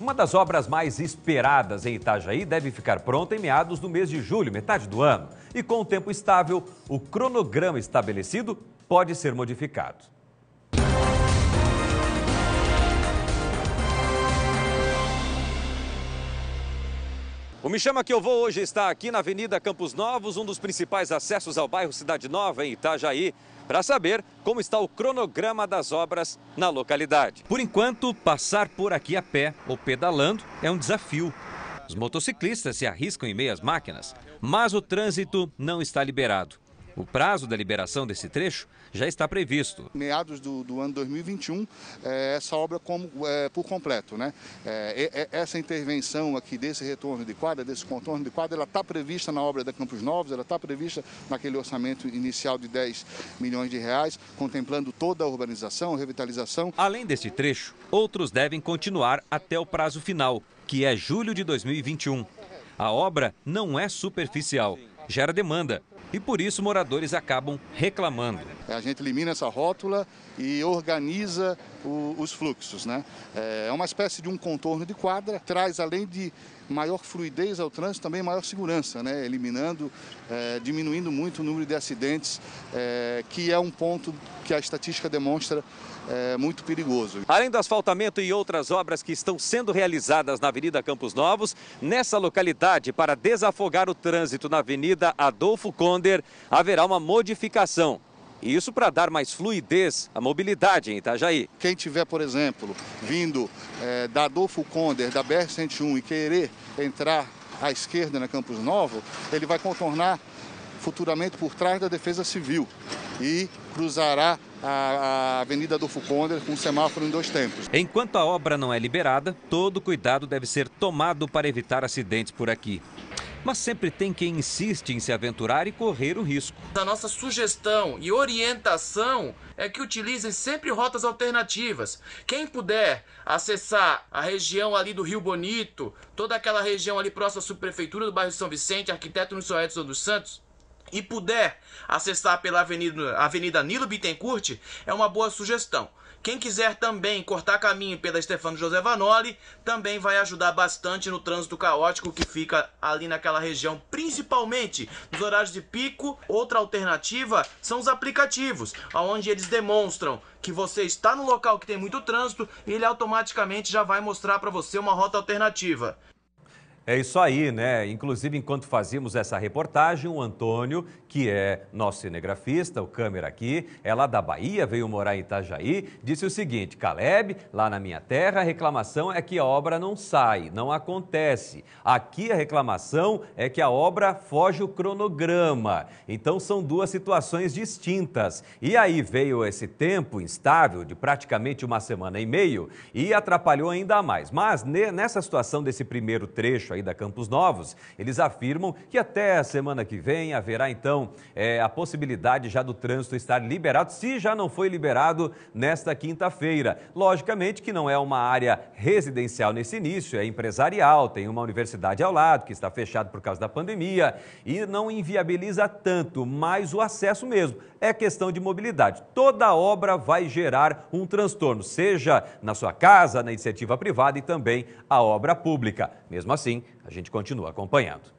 Uma das obras mais esperadas em Itajaí deve ficar pronta em meados do mês de julho, metade do ano. E com o tempo estável, o cronograma estabelecido pode ser modificado. O Me Chama Que Eu Vou hoje está aqui na Avenida Campos Novos, um dos principais acessos ao bairro Cidade Nova, em Itajaí, para saber como está o cronograma das obras na localidade. Por enquanto, passar por aqui a pé ou pedalando é um desafio. Os motociclistas se arriscam em meias máquinas, mas o trânsito não está liberado. O prazo da liberação desse trecho já está previsto. Meados do, do ano 2021, é, essa obra como, é, por completo. Né? É, é, é, essa intervenção aqui desse retorno de quadra, desse contorno de quadra, ela está prevista na obra da Campos Novos, ela está prevista naquele orçamento inicial de 10 milhões de reais, contemplando toda a urbanização, revitalização. Além desse trecho, outros devem continuar até o prazo final, que é julho de 2021. A obra não é superficial gera demanda e por isso moradores acabam reclamando. A gente elimina essa rótula e organiza o, os fluxos. Né? É, é uma espécie de um contorno de quadra, traz além de maior fluidez ao trânsito, também maior segurança, né? eliminando, é, diminuindo muito o número de acidentes, é, que é um ponto que a estatística demonstra é, muito perigoso. Além do asfaltamento e outras obras que estão sendo realizadas na Avenida Campos Novos, nessa localidade, para desafogar o trânsito na Avenida Adolfo Conder, haverá uma modificação e isso para dar mais fluidez à mobilidade em Itajaí. Quem tiver, por exemplo, vindo é, da Adolfo Conder, da BR-101 e querer entrar à esquerda na Campos Novo, ele vai contornar futuramente por trás da Defesa Civil e cruzará a, Avenida do Conder com um semáforo em dois tempos. Enquanto a obra não é liberada, todo cuidado deve ser tomado para evitar acidentes por aqui mas sempre tem quem insiste em se aventurar e correr o risco. A nossa sugestão e orientação é que utilizem sempre rotas alternativas. Quem puder acessar a região ali do Rio Bonito, toda aquela região ali próxima à subprefeitura do bairro de São Vicente, arquiteto Nilson Edson dos Santos, e puder acessar pela Avenida, Avenida Nilo Bittencourt, é uma boa sugestão. Quem quiser também cortar caminho pela Stefano José Vanoli, também vai ajudar bastante no trânsito caótico que fica ali naquela região, principalmente nos horários de pico. Outra alternativa são os aplicativos, onde eles demonstram que você está no local que tem muito trânsito e ele automaticamente já vai mostrar para você uma rota alternativa. É isso aí, né? Inclusive, enquanto fazíamos essa reportagem, o Antônio, que é nosso cinegrafista, o câmera aqui, é lá da Bahia, veio morar em Itajaí, disse o seguinte: Caleb, lá na minha terra, a reclamação é que a obra não sai, não acontece. Aqui a reclamação é que a obra foge o cronograma. Então são duas situações distintas. E aí veio esse tempo instável de praticamente uma semana e meio e atrapalhou ainda mais. Mas nessa situação desse primeiro trecho aí da Campos Novos. Eles afirmam que até a semana que vem haverá então é, a possibilidade já do trânsito estar liberado, se já não foi liberado nesta quinta-feira. Logicamente que não é uma área residencial nesse início, é empresarial, tem uma universidade ao lado que está fechada por causa da pandemia e não inviabiliza tanto, mas o acesso mesmo é questão de mobilidade. Toda obra vai gerar um transtorno, seja na sua casa, na iniciativa privada e também a obra pública. Mesmo assim, a gente continua acompanhando.